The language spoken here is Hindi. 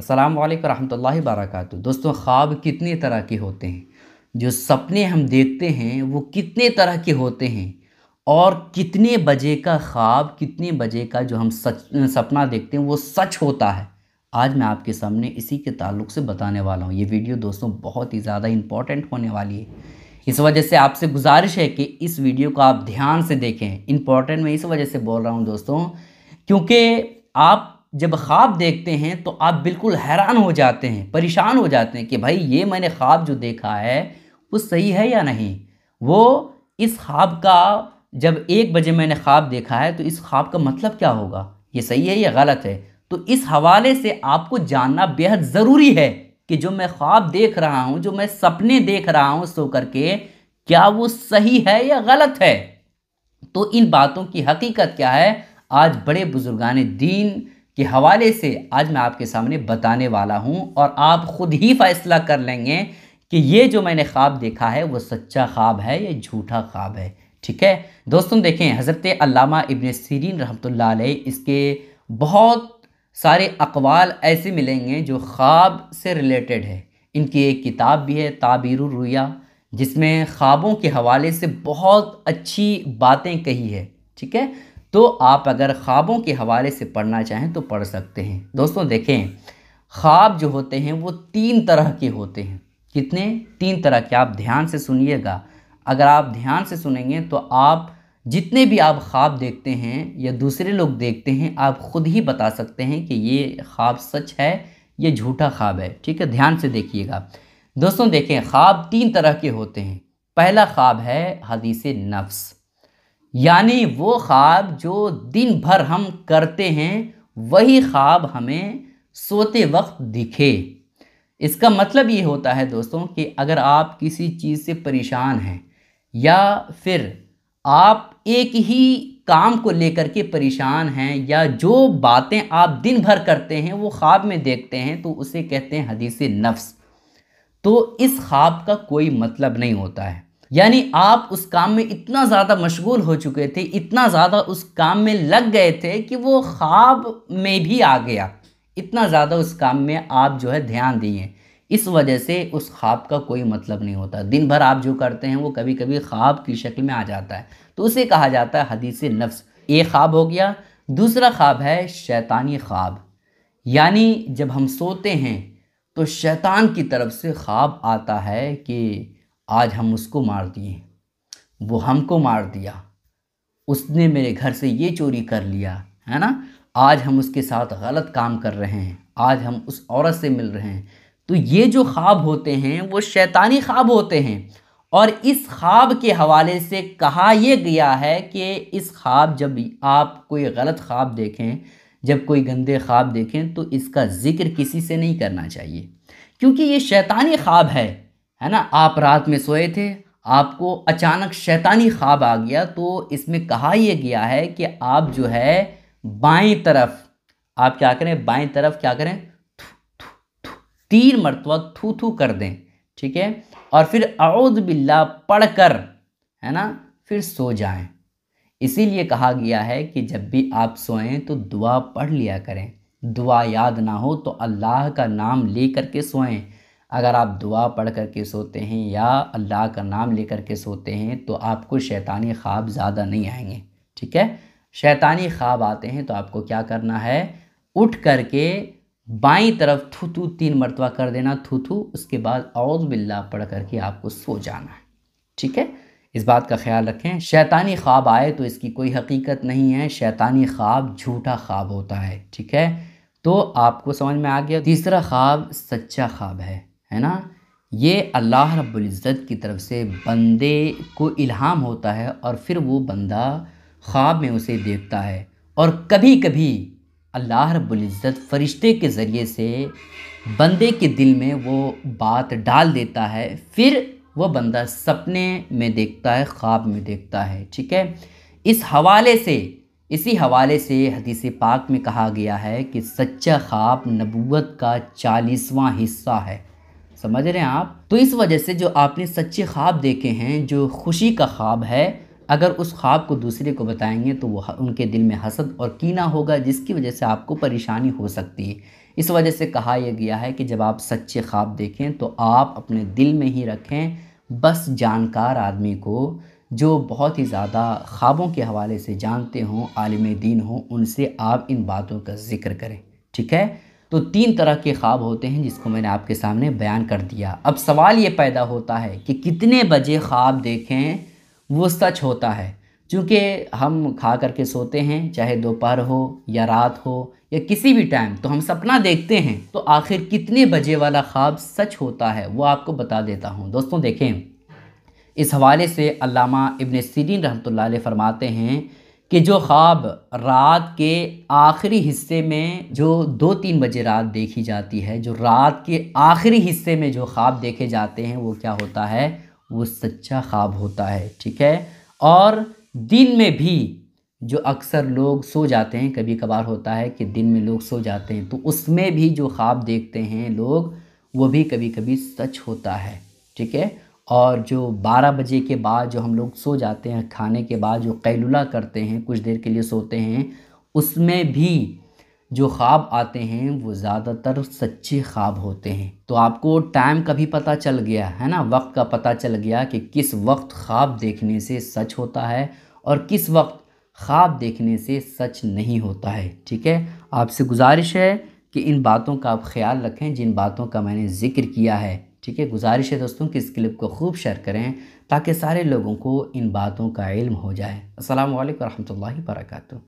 अस्सलाम वालेकुम रहमतुल्लाहि वरक़ दोस्तों ख्वाब कितने तरह के होते हैं जो सपने हम देखते हैं वो कितने तरह के होते हैं और कितने बजे का ख्वाब कितने बजे का जो हम सच सपना देखते हैं वो सच होता है आज मैं आपके सामने इसी के ताल्लुक से बताने वाला हूँ ये वीडियो दोस्तों बहुत ही ज़्यादा इम्पॉर्टेंट होने वाली है इस वजह से आपसे गुजारिश है कि इस वीडियो को आप ध्यान से देखें इम्पॉर्टेंट मैं इस वजह से बोल रहा हूँ दोस्तों क्योंकि आप जब ख्वाब देखते हैं तो आप बिल्कुल हैरान हो जाते हैं परेशान हो जाते हैं कि भाई ये मैंने ख्वाब जो देखा है वो सही है या नहीं वो इस ख्वाब का जब एक बजे मैंने ख्वाब देखा है तो इस ख्वाब का मतलब क्या होगा ये सही है या गलत है तो इस हवाले से आपको जानना बेहद ज़रूरी है कि जो मैं ख्वाब देख रहा हूँ जो मैं सपने देख रहा हूँ सो करके क्या वो सही है या गलत है तो इन बातों की हकीकत क्या है आज बड़े बुजुर्गान दीन के हवाले से आज मैं आपके सामने बताने वाला हूँ और आप ख़ुद ही फ़ैसला कर लेंगे कि ये जो मैंने ख्वाब देखा है वो सच्चा ख्वाब है या झूठा ख्वाब है ठीक है दोस्तों देखें हज़रत अल्लामा इबन सीरीन रहमतुल्लाह अलैह इसके बहुत सारे अकवाल ऐसे मिलेंगे जो ख्वाब से रिलेटेड है इनकी एक किताब भी है ताबीर रुया जिसमें ख्वाबों के हवाले से बहुत अच्छी बातें कही है ठीक है तो आप अगर ख्वाबों के हवाले से पढ़ना चाहें तो पढ़ सकते हैं दोस्तों देखें ख्वाब जो होते हैं वो तीन तरह के होते हैं कितने तीन तरह के आप ध्यान से सुनिएगा अगर आप ध्यान से सुनेंगे तो आप जितने भी आप ख्वाब देखते हैं या दूसरे लोग देखते हैं आप खुद ही बता सकते हैं कि ये ख्वाब सच है ये झूठा ख्वाब है ठीक है ध्यान से देखिएगा दोस्तों देखें ख्वाब तीन तरह के होते हैं पहला ख्वाब है हदीस नफ्स यानी वो ख्वाब जो दिन भर हम करते हैं वही ख्वाब हमें सोते वक्त दिखे इसका मतलब ये होता है दोस्तों कि अगर आप किसी चीज़ से परेशान हैं या फिर आप एक ही काम को लेकर के परेशान हैं या जो बातें आप दिन भर करते हैं वो ख्वाब में देखते हैं तो उसे कहते हैं हदीसी नफ्स तो इस ख्वाब का कोई मतलब नहीं होता है यानी आप उस काम में इतना ज़्यादा मशगूल हो चुके थे इतना ज़्यादा उस काम में लग गए थे कि वो ख्वाब में भी आ गया इतना ज़्यादा उस काम में आप जो है ध्यान दिए इस वजह से उस ख्वाब का कोई मतलब नहीं होता दिन भर आप जो करते हैं वो कभी कभी ख्वाब की शक्ल में आ जाता है तो उसे कहा जाता है हदीस नफ्स ये ख्वाब हो गया दूसरा ख्वाब है शैतानी ख्वाब यानी जब हम सोते हैं तो शैतान की तरफ से ख्वाब आता है कि आज हम उसको मार दिए वो हमको मार दिया उसने मेरे घर से ये चोरी कर लिया है ना आज हम उसके साथ गलत काम कर रहे हैं आज हम उस औरत से मिल रहे हैं तो ये जो ख्वाब होते हैं वो शैतानी ख्वाब होते हैं और इस ख्वाब के हवाले से कहा यह गया है कि इस ख्वाब जब आप कोई गलत ख्वाब देखें जब कोई गंदे ख्वाब देखें तो इसका ज़िक्र किसी से नहीं करना चाहिए क्योंकि ये शैतानी ख्वाब है है ना आप रात में सोए थे आपको अचानक शैतानी ख्वाब आ गया तो इसमें कहा यह गया है कि आप जो है बाई तरफ आप क्या करें बाई तरफ क्या करें थू तीन मरतबा थू थू कर दें ठीक है और फिर अउद बिल्ला पढ़ कर है ना फिर सो जाएं इसीलिए कहा गया है कि जब भी आप सोएं तो दुआ पढ़ लिया करें दुआ याद ना हो तो अल्लाह का नाम ले करके सोएं अगर आप दुआ पढ़ कर के सोते हैं या अल्लाह का नाम ले कर के सोते हैं तो आपको शैतानी ख्वाब ज़्यादा नहीं आएंगे ठीक है शैतानी ख्वाब आते हैं तो आपको क्या करना है उठ कर के बाई तरफ थूथू तीन मरतबा कर देना थूथू उसके बाद औज बिल्ला पढ़ करके आपको सो जाना है ठीक है इस बात का ख्याल रखें शैतानी ख्वाब आए तो इसकी कोई हकीकत नहीं है शैतानी ख्वाब झूठा ख्वाब होता है ठीक है तो आपको समझ में आ गया तीसरा ख्वाब सच्चा ख्वाब है है ना ये अल्लाह इज़्ज़त की तरफ से बंदे को इल्हाम होता है और फिर वो बंदा ख्वाब में उसे देखता है और कभी कभी अल्लाह रब्ज़त फ़रिश्ते के ज़रिए से बंदे के दिल में वो बात डाल देता है फिर वह बंदा सपने में देखता है ख्वाब में देखता है ठीक है इस हवाले से इसी हवाले से हदीस पाक में कहा गया है कि सच्चा ख्वाब नबूत का चालीसवां हिस्सा है समझ रहे हैं आप तो इस वजह से जो आपने सच्चे ख्वाब देखे हैं जो खुशी का ख्वाब है अगर उस ख्वाब को दूसरे को बताएंगे तो वह उनके दिल में हसद और कीना होगा जिसकी वजह से आपको परेशानी हो सकती है इस वजह से कहा यह गया है कि जब आप सच्चे ख्वाब देखें तो आप अपने दिल में ही रखें बस जानकार आदमी को जो बहुत ही ज़्यादा ख्वाबों के हवाले से जानते हों आलिम दीन हों उनसे आप इन बातों का ज़िक्र करें ठीक है तो तीन तरह के ख्वाब होते हैं जिसको मैंने आपके सामने बयान कर दिया अब सवाल ये पैदा होता है कि कितने बजे ख्वाब देखें वो सच होता है चूँकि हम खा करके सोते हैं चाहे दोपहर हो या रात हो या किसी भी टाइम तो हम सपना देखते हैं तो आखिर कितने बजे वाला ख्वाब सच होता है वो आपको बता देता हूँ दोस्तों देखें इस हवाले से अल्लामा इबन सीरीन रहमत फरमाते हैं कि जो ख्वाब रात के आखिरी हिस्से में जो दो तीन बजे रात देखी जाती है जो रात के आखिरी हिस्से में जो ख्वाब देखे जाते हैं वो क्या होता है वो सच्चा ख्वाब होता है ठीक है और दिन में भी जो अक्सर लोग सो जाते हैं कभी कभार होता है कि दिन में लोग सो जाते हैं तो उसमें भी जो ख्वाब देखते हैं लोग वो भी कभी कभी सच होता है ठीक है और जो 12 बजे के बाद जो हम लोग सो जाते हैं खाने के बाद जो कैलुला करते हैं कुछ देर के लिए सोते हैं उसमें भी जो ख्वाब आते हैं वो ज़्यादातर सच्चे ख्वाब होते हैं तो आपको टाइम का भी पता चल गया है ना वक्त का पता चल गया कि किस वक्त ख्वाब देखने से सच होता है और किस वक्त ख्वाब देखने से सच नहीं होता है ठीक है आपसे गुजारिश है कि इन बातों का आप ख्याल रखें जिन बातों का मैंने ज़िक्र किया है ठीक है गुजारिश है दोस्तों कि इस क्लिप को खूब शेयर करें ताकि सारे लोगों को इन बातों का इल्म हो जाए असल वरहमल वर्का